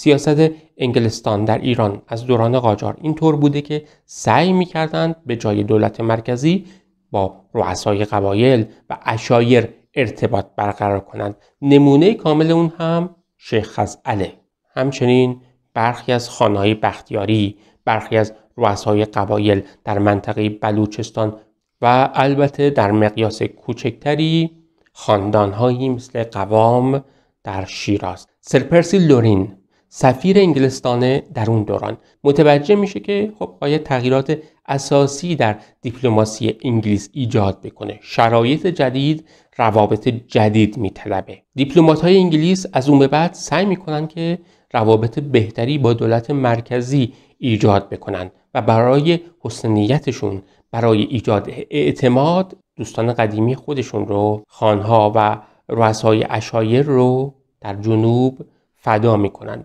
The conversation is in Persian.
سیاست انگلستان در ایران از دوران قاجار اینطور بوده که سعی میکردند به جای دولت مرکزی با رؤسای قبایل و اشایر ارتباط برقرار کنند نمونه کامل اون هم شیخ خزعله همچنین برخی از خانهای بختیاری برخی از رؤسای قبایل در منطقه بلوچستان و البته در مقیاس کوچکتری خاندانهایی مثل قوام در شیراز سرپرسی لورین سفیر انگلستانه در اون دوران متوجه میشه که خب باید تغییرات اساسی در دیپلماسی انگلیس ایجاد بکنه شرایط جدید روابط جدید میطلبه دیپلمات های انگلیس از اون به بعد سعی میکنن که روابط بهتری با دولت مرکزی ایجاد بکنن و برای حسنیتشون برای ایجاد اعتماد دوستان قدیمی خودشون رو خانها و رؤسای اشایر رو در جنوب فدا میکنن